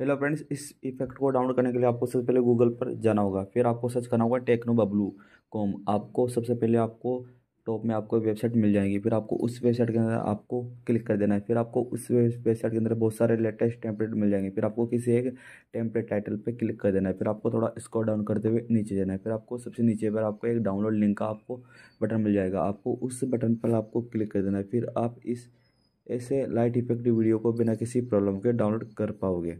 hello friends इस effect को download करने के लिए आपको सबसे पहले गूगल पर जाना होगा फिर आपको सर्च करना होगा टेक्नो बबलू कॉम आपको सबसे पहले आपको टॉप में आपको वेबसाइट मिल जाएगी फिर आपको उस वेबसाइट के अंदर आपको क्लिक कर देना है फिर आपको उस वेबसाइट के अंदर बहुत सारे लेटेस्ट टेम्पलेट मिल जाएंगे फिर आपको किसी एक टेम्पलेट टाइटल पर क्लिक कर देना है फिर आपको थोड़ा स्कोर डाउन करते हुए नीचे जाना है फिर आपको सबसे नीचे पर आपको एक डाउनलोड लिंक का आपको बटन मिल जाएगा आपको उस बटन पर आपको क्लिक कर देना है फिर आप इस ऐसे लाइट इफेक्टिव वीडियो को बिना किसी प्रॉब्लम के डाउनलोड कर पाओगे